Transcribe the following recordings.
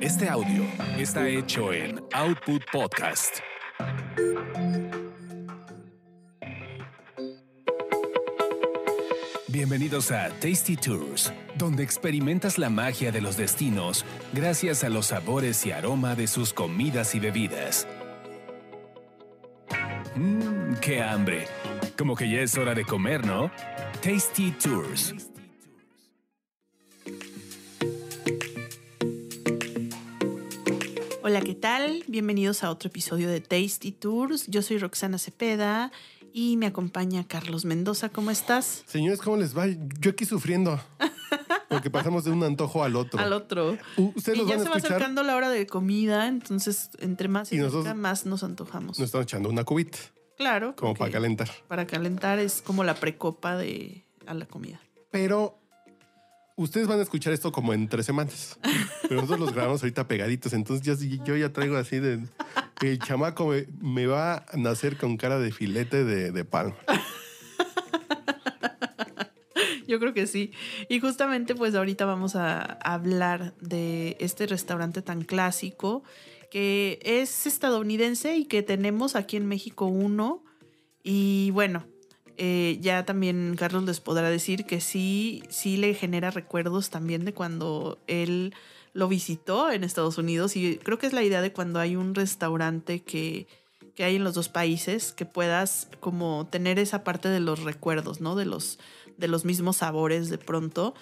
Este audio está hecho en Output Podcast. Bienvenidos a Tasty Tours, donde experimentas la magia de los destinos gracias a los sabores y aroma de sus comidas y bebidas. Mmm, qué hambre. Como que ya es hora de comer, ¿no? Tasty Tours Hola, ¿qué tal? Bienvenidos a otro episodio de Tasty Tours. Yo soy Roxana Cepeda y me acompaña Carlos Mendoza. ¿Cómo estás? Señores, ¿cómo les va? Yo aquí sufriendo. Porque pasamos de un antojo al otro. Al otro. y ya se va acercando la hora de comida, entonces entre más y, más nos antojamos. Nos estamos echando una cubita. Claro. Como para calentar. Para calentar es como la precopa de a la comida. Pero Ustedes van a escuchar esto como en tres semanas, pero nosotros los grabamos ahorita pegaditos. Entonces yo, yo ya traigo así de. El chamaco me, va a nacer con cara de filete de, de palma. Yo creo que sí. Y justamente pues ahorita vamos a hablar de este restaurante tan clásico que es estadounidense y que tenemos aquí en México uno. Y bueno, eh, ya también Carlos les podrá decir que sí, sí le genera recuerdos también de cuando él lo visitó en Estados Unidos y creo que es la idea de cuando hay un restaurante que, que hay en los dos países, que puedas como tener esa parte de los recuerdos, ¿no? De los, de los mismos sabores de pronto.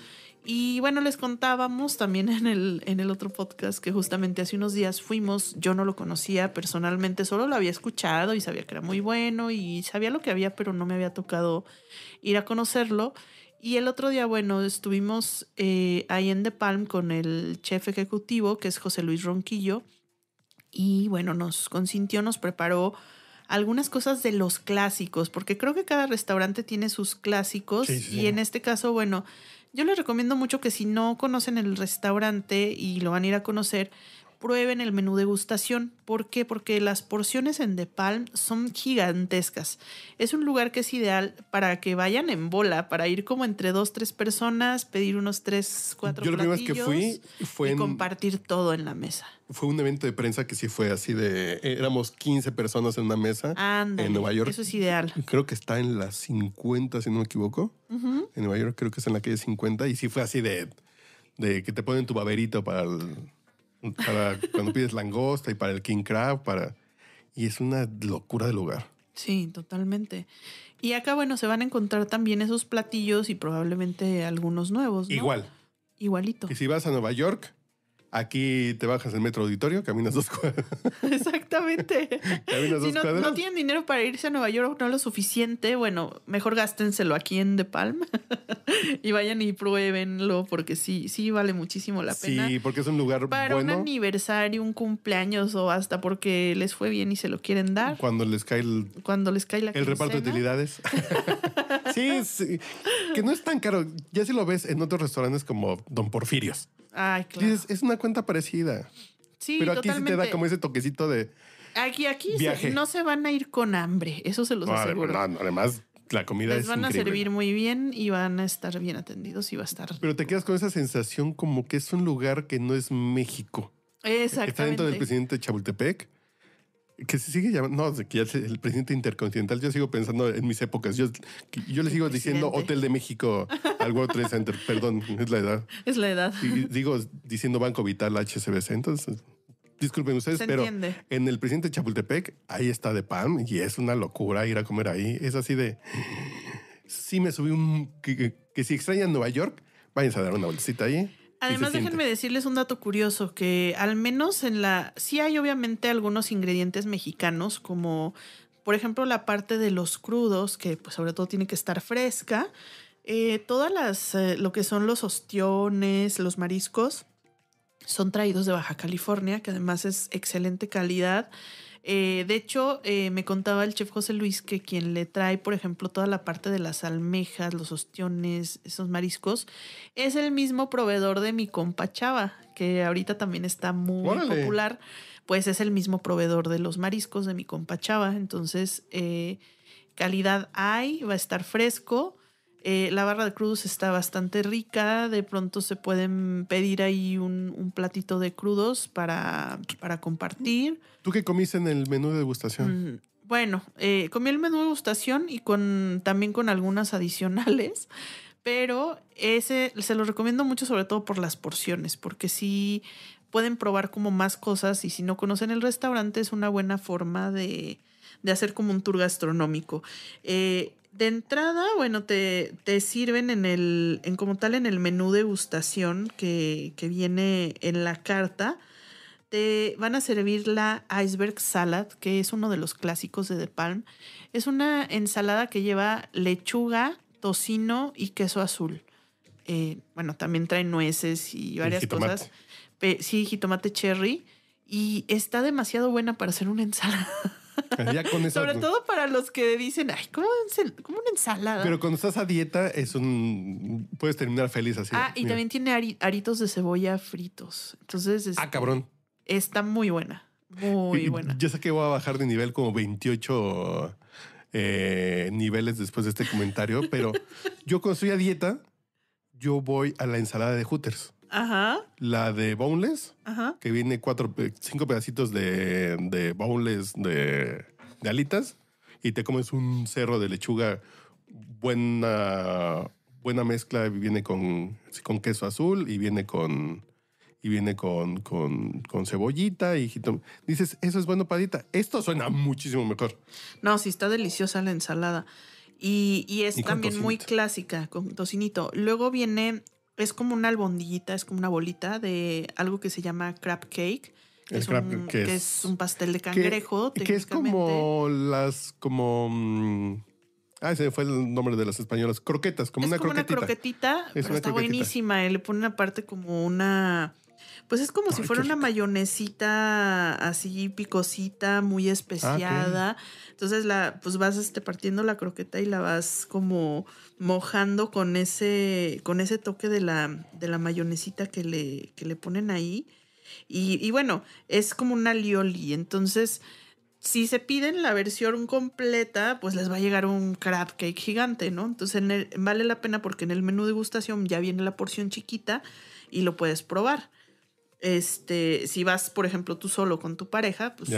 Y bueno, les contábamos también en el, en el otro podcast que justamente hace unos días fuimos, yo no lo conocía personalmente, solo lo había escuchado y sabía que era muy bueno y sabía lo que había, pero no me había tocado ir a conocerlo. Y el otro día, bueno, estuvimos eh, ahí en The Palm con el chef ejecutivo, que es José Luis Ronquillo, y bueno, nos consintió, nos preparó algunas cosas de los clásicos, porque creo que cada restaurante tiene sus clásicos y en este caso, bueno, yo les recomiendo mucho que si no conocen el restaurante y lo van a ir a conocer, prueben el menú degustación. ¿Por qué? Porque las porciones en The Palm son gigantescas. Es un lugar que es ideal para que vayan en bola, para ir como entre dos, tres personas, pedir unos tres, cuatro Yo que fui fue y compartir todo en la mesa. Fue un evento de prensa que sí fue así de... Eh, éramos 15 personas en una mesa en Nueva York. Eso es ideal. Creo que está en las 50, si no me equivoco. En Nueva York creo que es en la calle 50 y sí fue así de de que te ponen tu baberito para el para cuando pides langosta y para el king crab, para... Y es una locura de lugar. Sí, totalmente. Y acá, bueno, se van a encontrar también esos platillos y probablemente algunos nuevos. Igual. Igualito. Y si vas a Nueva York, Aquí te bajas el metro auditorio, caminas dos cuadras. Exactamente. caminas si no, tienen dinero para irse a Nueva York, no lo suficiente, bueno, mejor gástenselo aquí en De Palma y vayan y pruébenlo porque sí, sí vale muchísimo la pena. Sí, porque es un lugar para un aniversario, un cumpleaños o hasta porque les fue bien y se lo quieren dar. Cuando les cae el, cuando les cae la el reparto de utilidades. sí, que no es tan caro. Ya si lo ves en otros restaurantes como Don Porfirios. Ay, claro. es una cuenta parecida. Sí, pero aquí totalmente. te da como ese toquecito de. Aquí, aquí no se van a ir con hambre, eso se los aseguro. además, la comida Les van a servir muy bien y van a estar bien atendidos y va a estar. Pero te quedas con esa sensación como que es un lugar que no es México. Exactamente. Está dentro del presidente Chabultepec que se sigue llamando, no, que el presidente intercontinental, yo sigo pensando en mis épocas, yo, yo le sigo diciendo Hotel de México algo World Center, perdón, es la edad. Es la edad. Y digo diciendo Banco Vital, HSBC entonces, disculpen ustedes, pero en el presidente Chapultepec, ahí está de PAM y es una locura ir a comer ahí, es así de, sí me subí un, que, si si extrañan Nueva York, vayan a dar una bolsita ahí Además, déjenme decirles un dato curioso, que al menos en la... Sí hay obviamente algunos ingredientes mexicanos, como por ejemplo la parte de los crudos, que pues, sobre todo tiene que estar fresca. Eh, todas las, eh, lo que son los ostiones, los mariscos, son traídos de Baja California, que además es excelente calidad. Eh, de hecho, eh, me contaba el chef José Luis que quien le trae, por ejemplo, toda la parte de las almejas, los ostiones, esos mariscos, es el mismo proveedor de mi compa Chava, que ahorita también está muy popular, pues es el mismo proveedor de los mariscos de mi compa Chava. Entonces, eh, calidad hay, va a estar fresco. Eh, la barra de crudos está bastante rica. De pronto se pueden pedir ahí un, platito de crudos para, para compartir. ¿Tú qué comiste en el menú de degustación? Mm, bueno, eh, comí el menú de degustación y con, también con algunas adicionales. Pero ese se lo recomiendo mucho, sobre todo por las porciones, porque sí pueden probar como más cosas y si no conocen el restaurante es una buena forma de, hacer como un tour gastronómico. Eh, de entrada, bueno, te, sirven en el, en como tal en el menú degustación que, que viene en la carta. Te van a servir la iceberg salad, que es uno de los clásicos de The Palm. Es una ensalada que lleva lechuga, tocino y queso azul. Eh, bueno, también trae nueces y varias cosas. sí, jitomate cherry. Y está demasiado buena para hacer una ensalada. Sobre todo para los que dicen, ay, ¿cómo, como una ensalada? Pero cuando estás a dieta, es un. Puedes terminar feliz así. Ah, y también tiene aritos de cebolla fritos. Entonces. ah, cabrón. Está muy buena. Muy buena. yo sé que voy a bajar de nivel como 28 eh, niveles después de este comentario, pero yo cuando estoy a dieta, yo voy a la ensalada de Hooters. Ajá. La de boneless, que viene cuatro, cinco pedacitos de, de boneless, de, alitas, y te comes un cerro de lechuga buena buena mezcla viene con, con queso azul y viene con y viene con, con, cebollita y Dices, eso es bueno padita. Esto suena muchísimo mejor. No, sí, está deliciosa la ensalada. Y, es también muy clásica, con tocinito. Luego viene es como una albondillita, es como una bolita de algo que se llama crab cake. es un, que, es, un pastel de cangrejo. Que, es como las, como... Mm, ah, ese fue el nombre de las españolas. Croquetas, como es una como croquetita. Una croquetita, es está buenísima. Eh, le pone una parte como una pues es como si fuera una mayonesita así picosita, muy ah, especiada. Entonces la, pues vas este, partiendo la croqueta y la vas como mojando con ese, con ese toque de la, de la mayonesita que le, le ponen ahí. Y, bueno, es como una lioli. Entonces, si se piden la versión completa, pues les va a llegar un crab cake gigante, ¿no? Entonces vale la pena porque en el menú degustación ya viene la porción chiquita y lo puedes probar. Este, si vas, por ejemplo, tú solo con tu pareja, pues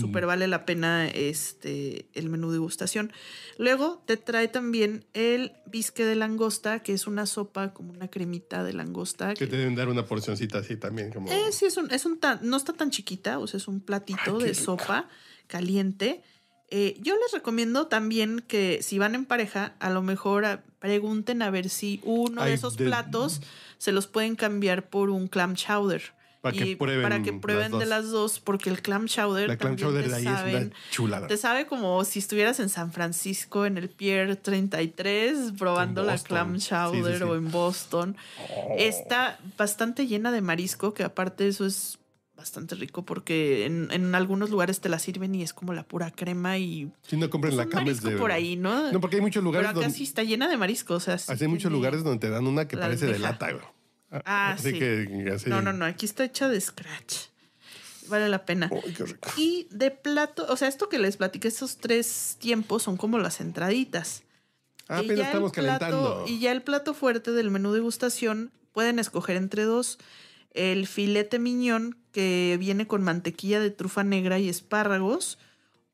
súper vale la pena este, el menú de gustación, Luego te trae también el bisque de langosta, que es una sopa como una cremita de langosta. Que, te deben dar una porcioncita así también. Como... Eh, sí, es un, es un no está tan chiquita, o sea, es un platito de sopa caliente. Eh, yo les recomiendo también que si van en pareja, a lo mejor ah, pregunten a ver si uno de esos platos mm. se los pueden cambiar por un clam chowder. Para que prueben. Para que prueben de las dos, porque el clam chowder. La clam ahí es chulada. Te sabe como si estuvieras en San Francisco, en el Pier 33, probando la clam chowder o en Boston. Oh. Está bastante llena de marisco, que aparte eso es bastante rico porque en, algunos lugares te la sirven y es como la pura crema y si no compren pues, la es de por ahí no no porque hay muchos lugares pero acá sí está llena de marisco, o sea, hay muchos lugares donde te dan una que parece de lata güey. Ah, así Que, No, no, no. Aquí está hecha de scratch. Vale la pena. Y de plato, o sea, esto que les platiqué, estos tres tiempos son como las entraditas. Ah, pero estamos calentando. Y ya el plato fuerte del menú degustación pueden escoger entre dos. El filete miñón que viene con mantequilla de trufa negra y espárragos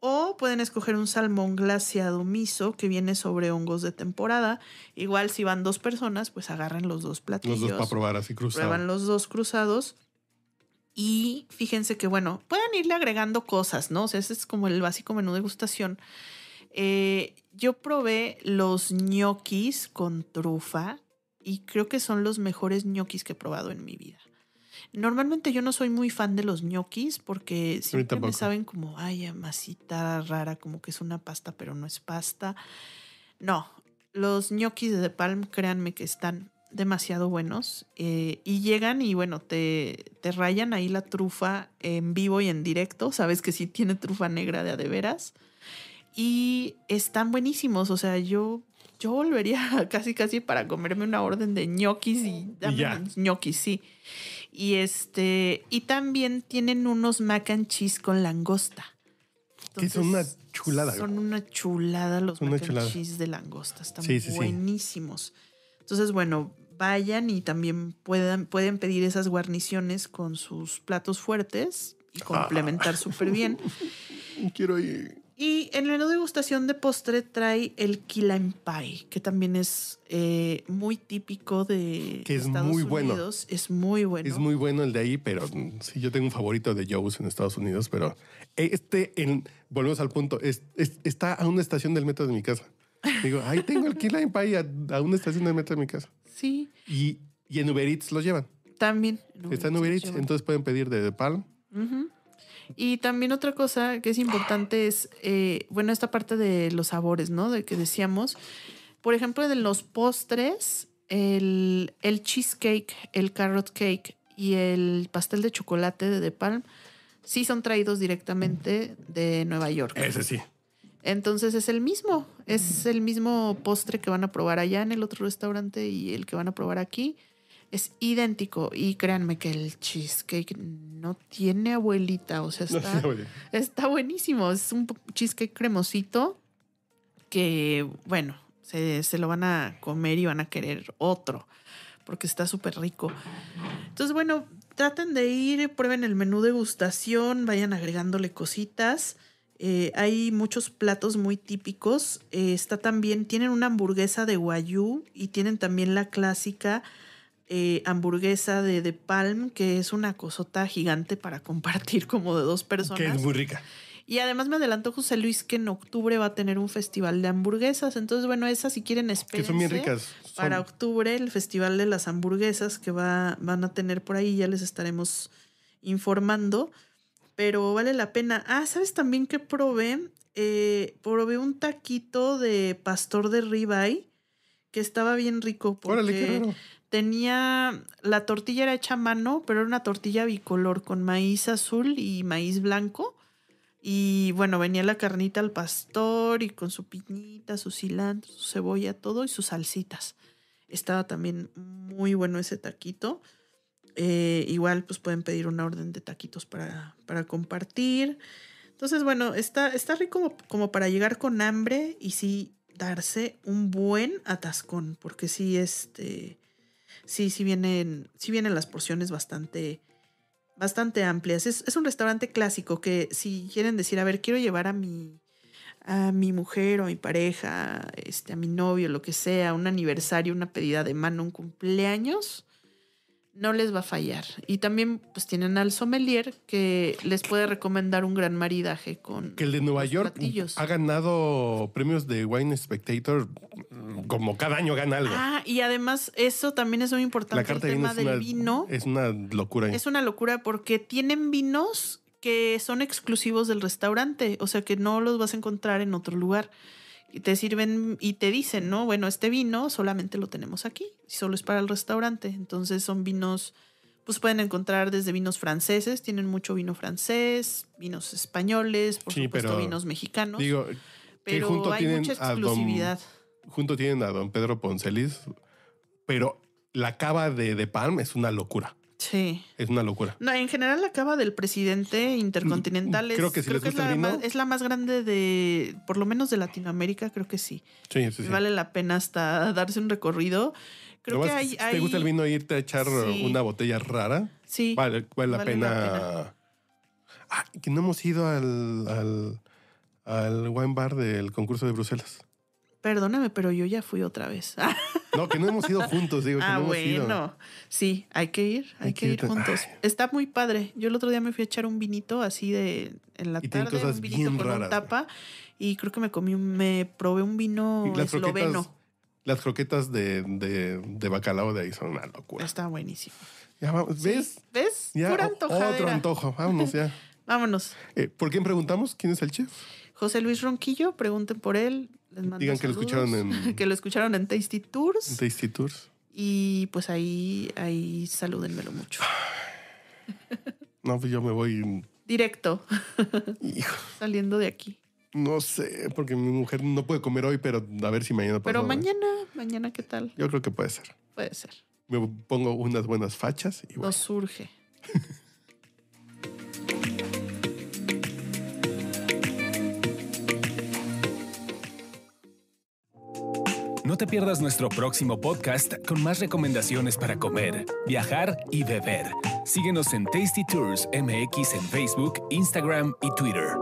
o pueden escoger un salmón glaciado miso que viene sobre hongos de temporada. Igual si van dos personas, pues agarren los dos platillos. Los dos para probar así cruzados. Prueban los dos cruzados. Y fíjense que, bueno, pueden irle agregando cosas, ¿no? O sea, ese es como el básico menú de gustación. Eh, yo probé los ñoquis con trufa y creo que son los mejores ñoquis que he probado en mi vida. Normalmente yo no soy muy fan de los ñoquis porque siempre me saben como, ay, masita rara, como que es una pasta, pero no es pasta. No, los ñoquis de Palm, créanme que están demasiado buenos eh, y llegan y bueno, te, te, rayan ahí la trufa en vivo y en directo, sabes que sí tiene trufa negra de a de veras y están buenísimos, o sea, yo, yo volvería casi casi para comerme una orden de ñoquis y también ñoquis, sí. Y este, y también tienen unos mac and cheese con langosta. son una chulada. Son una chulada los mac and cheese de langosta. Están buenísimos. Entonces, bueno, vayan y también puedan, pueden pedir esas guarniciones con sus platos fuertes y ah. complementar súper bien. Quiero ir. Y en la degustación de postre trae el key pie, que también es eh, muy típico de que Estados Unidos. Es muy bueno. Es muy bueno el de ahí, pero mm, sí, yo tengo un favorito de Joe's en Estados Unidos, pero este, volvemos al punto, está a una estación del metro de mi casa. Digo, ahí tengo el key pie a, una estación del metro de mi casa. Sí. Y, en Uber Eats lo llevan. También. está en Uber Eats, entonces pueden pedir de, de Palm. Y también otra cosa que es importante es, eh, bueno, esta parte de los sabores, ¿no? De que decíamos, por ejemplo, de los postres, el, el cheesecake, el carrot cake y el pastel de chocolate de De Palm, sí son traídos directamente de Nueva York. Ese sí. Entonces es el mismo, es el mismo postre que van a probar allá en el otro restaurante y el que van a probar aquí es idéntico. Y créanme que el cheesecake no tiene abuelita. O sea, está, está buenísimo. Es un cheesecake cremosito que, bueno, se, lo van a comer y van a querer otro porque está súper rico. Entonces, bueno, traten de ir, prueben el menú de gustación, vayan agregándole cositas. Eh, hay muchos platos muy típicos. Eh, está también, tienen una hamburguesa de guayú y tienen también la clásica eh, hamburguesa de, de Palm, que es una cosota gigante para compartir como de dos personas. Que es muy rica. Y además me adelantó José Luis que en octubre va a tener un festival de hamburguesas. Entonces, bueno, esas si quieren esperen. Que son bien ricas. Para octubre, el festival de las hamburguesas que va, van a tener por ahí, ya les estaremos informando. Pero vale la pena. Ah, ¿sabes también que probé? Eh, probé un taquito de pastor de ribeye que estaba bien rico porque Órale, tenía, la tortilla era hecha a mano, pero era una tortilla bicolor con maíz azul y maíz blanco. Y bueno, venía la carnita al pastor y con su piñita, su cilantro, su cebolla, todo y sus salsitas. Estaba también muy bueno ese taquito. Eh, igual pues pueden pedir una orden de taquitos para, para compartir. Entonces, bueno, está, está rico como, para llegar con hambre y sí darse un buen atascón, porque sí, este, sí, sí vienen, sí vienen las porciones bastante, bastante amplias. Es, un restaurante clásico que si quieren decir, a ver, quiero llevar a mi, a mi mujer o mi pareja, este, a mi novio, lo que sea, un aniversario, una pedida de mano, un cumpleaños, no les va a fallar. Y también pues tienen al sommelier que les puede recomendar un gran maridaje con que el de Nueva York ha ganado premios de Wine Spectator como cada año gana algo. Ah, y además eso también es muy importante La carta el tema del vino. Es una locura. Es una locura porque tienen vinos que son exclusivos del restaurante, o sea que no los vas a encontrar en otro lugar y te sirven y te dicen, ¿no? Bueno, este vino solamente lo tenemos aquí, solo es para el restaurante. Entonces son vinos, pues pueden encontrar desde vinos franceses, tienen mucho vino francés, vinos españoles, por supuesto vinos mexicanos. pero hay mucha exclusividad. junto tienen a don Pedro Poncelis, pero la cava de, de Palm es una locura. Sí. Es una locura. No, en general la cava del presidente intercontinental mm, es, creo que, creo que es, la más, es, la más, grande de, por lo menos de Latinoamérica, creo que sí. Sí, Vale la pena hasta darse un recorrido. Creo que hay, ¿Te gusta el vino irte a echar una botella rara? Sí. Vale, vale, la, pena... Ah, que no hemos ido al, al wine bar del concurso de Bruselas perdóname, pero yo ya fui otra vez. no, que no hemos ido juntos, digo. que ah, no bueno. Hemos ido. Sí, hay que ir, hay, que, ir juntos. Está muy padre. Yo el otro día me fui a echar un vinito así de en la tarde, un vinito con raras, tapa y creo que me comí, me probé un vino esloveno. las croquetas de, de, bacalao de ahí son una locura. Está buenísimo. vamos, ¿Ves? ¿Ves? Pura Otro antojo. Vámonos ya. Vámonos. Eh, ¿Por quién preguntamos? ¿Quién es el chef? José Luis Ronquillo, pregunten por él. Digan que lo escucharon en... que lo escucharon en Tasty Tours. En Tasty Tours. Y pues ahí, ahí salúdenmelo mucho. No, pues yo me voy... Directo. Saliendo de aquí. No sé, porque mi mujer no puede comer hoy, pero a ver si mañana pasa. Pero mañana, mañana, ¿qué tal? Yo creo que puede ser. Puede ser. Me pongo unas buenas fachas y bueno. No surge. No te pierdas nuestro próximo podcast con más recomendaciones para comer, viajar y beber. Síguenos en Tasty Tours MX en Facebook, Instagram y Twitter.